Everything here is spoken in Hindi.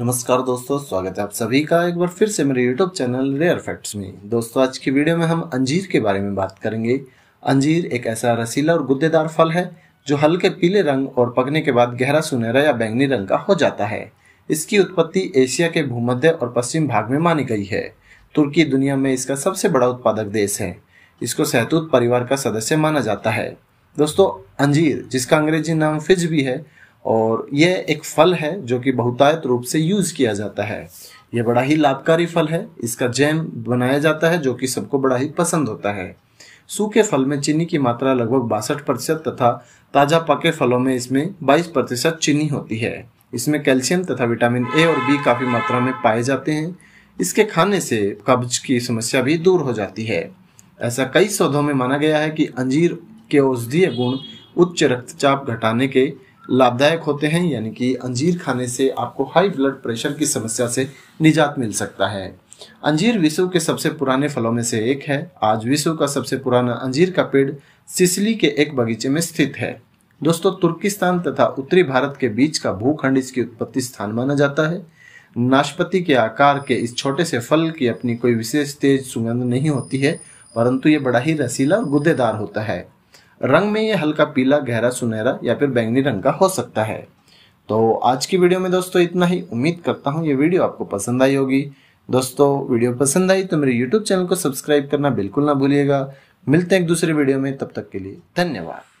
नमस्कार दोस्तों स्वागत है आप सभी का एक बार फिर से मेरे यूट्यूब चैनल रेयर फैक्ट्स में दोस्तों आज की वीडियो में हम अंजीर के बारे में बात करेंगे अंजीर एक ऐसा रसीला और गुद्देदार फल है जो हल्के पीले रंग और पकने के बाद गहरा सुनहरा या बैंगनी रंग का हो जाता है इसकी उत्पत्ति एशिया के भूमध्य और पश्चिम भाग में मानी गई है तुर्की दुनिया में इसका सबसे बड़ा उत्पादक देश है इसको सहतूत परिवार का सदस्य माना जाता है दोस्तों अंजीर जिसका अंग्रेजी नाम फिज भी है और यह एक फल है जो कि बहुतायत रूप से यूज़ किया जाता है यह बड़ा ही लाभकारी फल है इसका जैम बनाया जाता है जो कि सबको बड़ा ही पसंद होता है सूखे फल में चीनी की मात्रा लगभग बासठ प्रतिशत तथा ताज़ा पके फलों में इसमें बाईस प्रतिशत चीनी होती है इसमें कैल्शियम तथा विटामिन ए और बी काफ़ी मात्रा में पाए जाते हैं इसके खाने से कब्ज की समस्या भी दूर हो जाती है ऐसा कई शोधों में माना गया है कि अंजीर के औषधीय गुण उच्च रक्तचाप घटाने के लाभदायक होते हैं यानी कि अंजीर खाने से आपको हाई ब्लड प्रेशर की समस्या से निजात मिल सकता है अंजीर विश्व के सबसे पुराने फलों में से एक है आज विश्व का सबसे पुराना अंजीर का पेड़ सिसली के एक बगीचे में स्थित है दोस्तों तुर्किस्तान तथा उत्तरी भारत के बीच का भूखंड इसकी उत्पत्ति स्थान माना जाता है नाशपति के आकार के इस छोटे से फल की अपनी कोई विशेष तेज सुगंध नहीं होती है परंतु ये बड़ा ही रसीला और गुद्देदार होता है रंग में ये हल्का पीला गहरा सुनहरा या फिर बैंगनी रंग का हो सकता है तो आज की वीडियो में दोस्तों इतना ही उम्मीद करता हूँ ये वीडियो आपको पसंद आई होगी दोस्तों वीडियो पसंद आई तो मेरे यूट्यूब चैनल को सब्सक्राइब करना बिल्कुल ना भूलिएगा मिलते हैं एक दूसरे वीडियो में तब तक के लिए धन्यवाद